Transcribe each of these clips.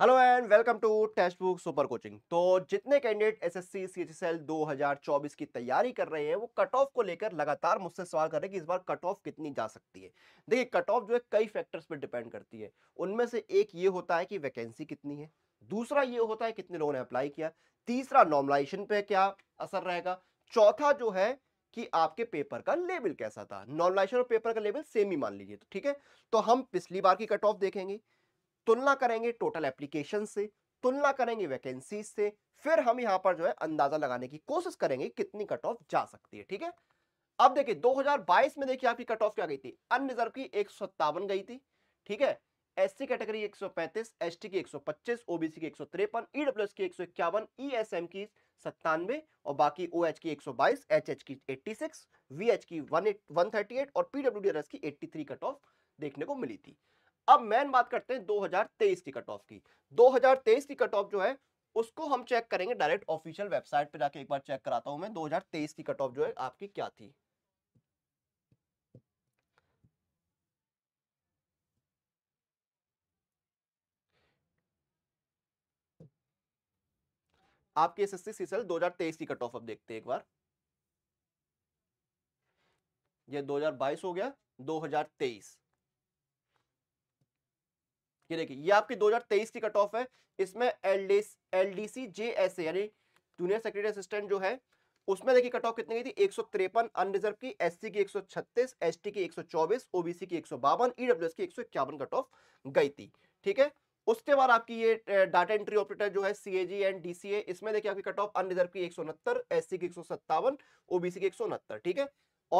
hello and welcome to text book super coaching तो जितने candidate SSC CHSL 2024 की तैयारी कर रहे हैं वो कट ऑफ को लेकर लगातार मुझसे सवाल कर रहे हैं कि इस बार कट ऑफ कितनी जा सकती है देखिए कट ऑफ जो है कई फैक्टर्स पर डिपेंड करती है उनमें से एक ये होता है कि वैकेंसी कितनी है दूसरा ये होता है कितने लोगों ने अप्लाई किया तीसरा नॉर्मलाइजेशन पर क्या असर रहेगा चौथा जो है कि आपके पेपर का लेवल कैसा था नॉर्मलाइजेशन और पेपर का लेवल सेम ही मान लीजिए तो ठीक है तो हम पिछली बार की कट ऑफ देखेंगे तुलना करेंगे टोटल एप्लीकेशन से तुलना करेंगे वैकेंसीज से फिर हम यहाँ पर जो है अंदाजा लगाने की कोशिश करेंगे कितनी कट ऑफ जा सकती है ठीक है अब देखिए 2022 में देखिए आपकी कट ऑफ क्या गई थी अनरिजर्व की एक गई थी ठीक है एस कैटेगरी 135, एसटी की 125, ओबीसी की एक सौ की एक सौ ईएसएम e e की सत्तानवे और बाकी ओएच की 122, एचएच की 86, वीएच की 138 और पीडब्ल्यू की 83 कट ऑफ देखने को मिली थी अब मैन बात करते हैं 2023 की कट ऑफ की 2023 की कट ऑफ जो है उसको हम चेक करेंगे डायरेक्ट ऑफिशियल वेबसाइट पे जाके एक बार चेक कराता हूं मैं 2023 की कट ऑफ जो है आपकी क्या थी आपकी एस एस सीसल दो की कट ऑफ अब देखते हैं एक बार ये 2022 हो गया 2023 ये देखिए ये आपकी 2023 की कट ऑफ है इसमें L D C J S A यानी जूनियर सेक्रेटरी असिस्टेंट जो है उसमें देखिए कट ऑफ कितनी गई थी एक सौ तिरपन अनरिजर्व की एस सी की एक सौ छत्तीस एस टी की एक सौ चौबीस ओबीसी की एक सौ बावन ईडब्ल्यूएस e की एक सौ इक्यावन कट ऑफ गई थी ठीक है उसके बाद आपकी ये डाटा एंट्री ऑपरेटर जो है सी ए जी एंड डी सी ए इसमें देखिए आपकी कट ऑफ अनरिजर्व की एक सौ उनहत्तर एस सी की एक सौ सत्तावन ओबीसी की एक सौ उनहत्तर ठीक है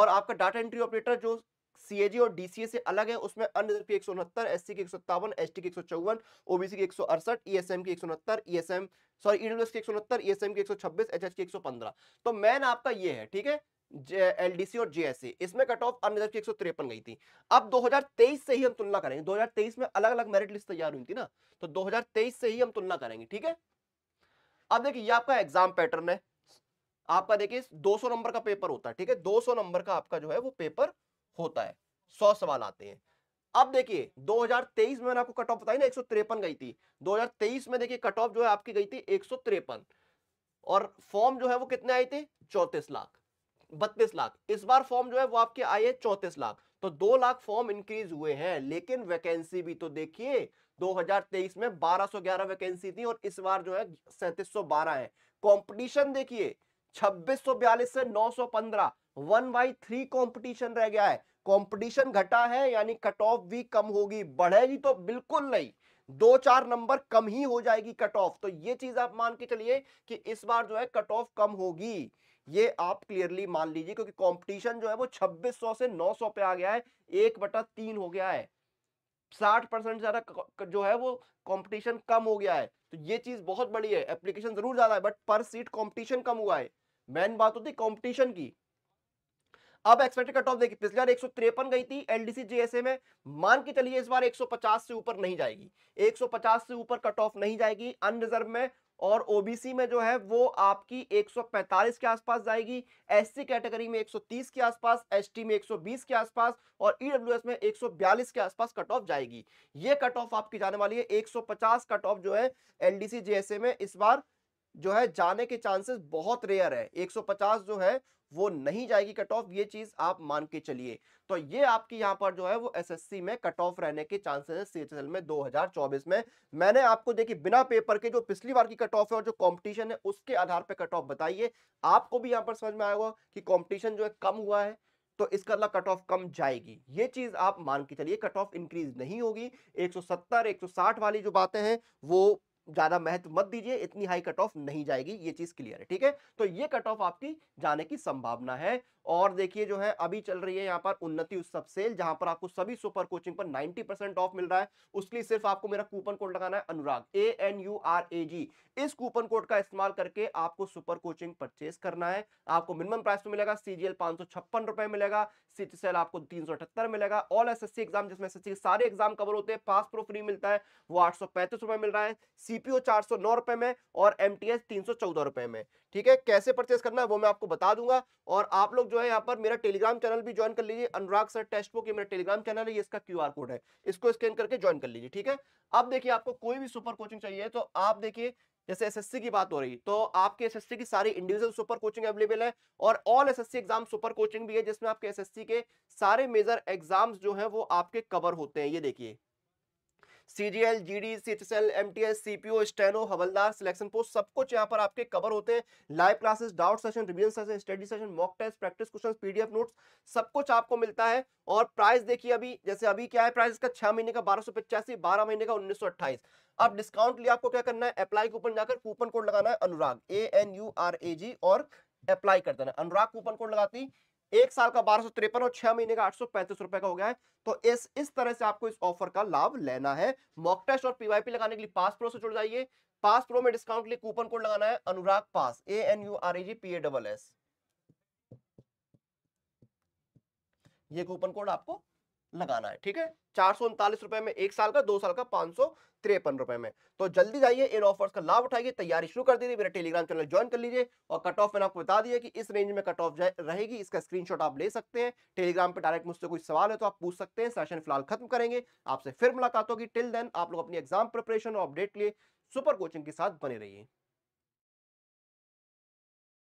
और आपका डाटा एंट्री ऑपरेटर जो सी और डी से अलग है उसमें अन्य की एक सौ उनहत्तर एस सी की एक सौ सत्तावन एस टी की एक सौ चौवन ओबीसी की एक सौ अड़सठ ई एस एम की एक सौ उनहत्तर E S M sorry S की एक सौ उनहत्तर ई एस एम की एक सौ छब्बीस एच एच की एक सौ पंद्रह तो मैन आपका ये है ठीक है एल डी सी और जेएससी इसमें कट ऑफ अन्य की एक सौ तिरपन गई थी अब दो हजार तेईस से ही हम तुलना करेंगे दो हजार तेईस में अलग अलग मेरिट लिस्ट तैयार हुई थी ना तो दो हजार तेईस से ही हम तुलना करेंगे ठीक है अब देखिए ये आपका एग्जाम पैटर्न है आपका देखिए 200 नंबर का पेपर होता है ठीक है 200 नंबर का आपका जो है वो पेपर होता है सौ सवाल आते हैं अब देखिए 2023 में मैंने आपको कट ऑफ बताई ना एक गई थी 2023 में देखिए कट ऑफ जो है आपकी गई थी एक और फॉर्म जो है वो कितने आए थे चौतीस लाख बत्तीस लाख इस बार फॉर्म जो है वो आपके आए हैं चौतीस लाख तो दो लाख फॉर्म इंक्रीज हुए हैं लेकिन वैकेंसी भी तो देखिए 2023 में 1211 वैकेंसी थी और इस बार जो है 3712 है कॉम्पिटिशन देखिए 2642 से 915 वन बाई थ्री कॉम्पिटिशन रह गया है कंपटीशन घटा है यानी कट ऑफ भी कम होगी बढ़ेगी तो बिल्कुल नहीं दो चार नंबर कम ही हो जाएगी कट ऑफ तो ये चीज आप मान के चलिए कि इस बार जो है कट ऑफ कम होगी ये आप क्लियरली मान लीजिए क्योंकि कंपटीशन जो है वो 2600 से 900 पे आ गया है एक बटा तीन हो गया है साठ परसेंट ज्यादा जो है वो कंपटीशन कम हो गया है तो ये चीज बहुत बड़ी है एप्लीकेशन जरूर ज्यादा है बट पर सीट कंपटीशन कम हुआ है मेन बात होती कॉम्पिटिशन की अब एक्सपेक्टेड कट ऑफ देखिए पिछले बार एक गई थी एलडीसी जेएसए में मान के चलिए इस बार 150 से ऊपर नहीं जाएगी 150 से ऊपर कट ऑफ नहीं जाएगी अनरिजर्व में और ओबीसी में जो है वो आपकी 145 के आसपास जाएगी एससी कैटेगरी में 130 के आसपास एसटी में 120 के आसपास और ईडब्ल्यूएस e में 142 के आसपास कट ऑफ जाएगी ये कट ऑफ आपकी जाने वाली है 150 कट ऑफ जो है एलडीसी जेएसए में इस बार जो है जाने के चांसेस बहुत रेयर है 150 जो है वो नहीं जाएगी कट ऑफ ये चीज आप मान के चलिए तो ये आपकी यहाँ पर जो है वो एसएससी में कट ऑफ रहने के चांसेस है सी में 2024 में मैंने आपको देखिए बिना पेपर के जो पिछली बार की कट ऑफ है और जो कंपटीशन है उसके आधार पे कट ऑफ बताइए आपको भी यहाँ पर समझ में आएगा कि कॉम्पिटिशन जो है कम हुआ है तो इसका अगला कट ऑफ कम जाएगी ये चीज आप मान के चलिए कट ऑफ इंक्रीज नहीं होगी 170 160 वाली जो बातें हैं वो ज़्यादा महत्व मत दीजिए इतनी हाई कट ऑफ नहीं जाएगी ये चीज़ क्लियर है ठीक है तो ये कट ऑफ आपकी जाने की संभावना है और देखिए जो है अभी चल रही है यहाँ पर उन्नति उत्सव सेल जहां पर आपको सभी सुपर कोचिंग पर 90 परसेंट ऑफ मिल रहा है उसके लिए सिर्फ आपको मेरा कूपन कोड लगाना है Anurag A N U R A G इस कूपन कोड का इस्तेमाल करके आपको सुपर कोचिंग परचेस करना है आपको मिनिमम प्राइस में मिलेगा सीजीएल पांच रुपए मिलेगा सिटी सेल आपको तीन मिलेगा ऑल एस एग्जाम जिसमें सारे एग्जाम कवर होते हैं पास प्रो फ्री मिलता है वो आठ रुपए मिल रहा है सीपीओ चार सौ नौ रुपए में और एम टी एस तीन सौ चौदह रुपए में ठीक है कैसे परचेस करना है वो मैं आपको बता दूंगा और आप लोग जो है यहाँ पर मेरा टेलीग्राम चैनल भी ज्वाइन कर लीजिए अनुराग सर टेस्ट बुक मेरा टेलीग्राम चैनल है ये इसका क्यू कोड है इसको स्कैन करके ज्वाइन कर लीजिए ठीक है अब देखिए आपको कोई भी सुपर कोचिंग चाहिए तो आप देखिए जैसे एसएससी की बात हो रही तो आपके एसएससी की सारी इंडिविजुअल सुपर कोचिंग अवेलेबल है और all SSC exam super coaching भी है जिसमें आपके एसएससी के सारे मेजर एग्जाम्स जो है वो आपके कवर होते हैं ये देखिए CGL GD CHSL MTS CPO steno हवलदार सिलेक्शन पोस्ट सब कुछ यहाँ पर आपके कवर होते हैं live classes doubt session revision session study session mock test practice question PDF notes सब कुछ आपको मिलता है और प्राइस देखिए अभी जैसे अभी क्या है प्राइस का छह महीने का बारह सौ पचासी बारह महीने का उन्नीस सौ अट्ठाईस अब डिस्काउंट लिए आपको क्या करना है अप्लाई कूपन जाकर कूपन कोड लगाना है Anurag A N U R A G और अप्लाई कर देना अनुराग कूपन कोड लगाती एक साल का बारह सौ तिरपन और छह महीने का आठ सौ पैंतीस रुपए का हो गया है तो इस इस तरह से आपको इस ऑफर का लाभ लेना है मॉक टेस्ट और पीवाईपी लगाने के लिए पास प्रो से जुड़ जाइए पास प्रो में डिस्काउंट के लिए कूपन कोड लगाना है Anurag pass A N U R A G P A double S ये कूपन कोड आपको लगाना है ठीक है चार सौ उनतालीस रुपए में एक साल का दो साल का पांच सौ तिरपन रुपए में तो जल्दी जाइए इन ऑफर्स का लाभ उठाइए तैयारी शुरू कर दीजिए मेरा टेलीग्राम चैनल ज्वाइन कर लीजिए और कट ऑफ मैंने आपको बता दिया कि इस रेंज में कट ऑफ रहेगी इसका स्क्रीनशॉट आप ले सकते हैं टेलीग्राम पर डायरेक्ट मुझसे कोई सवाल है तो आप पूछ सकते हैं सेशन फिलहाल खत्म करेंगे आपसे फिर मुलाकात होगी टिल देन आप लोग अपनी एग्जाम प्रिपरेशन और अपडेट लिए सुपर कोचिंग के साथ बने रहिए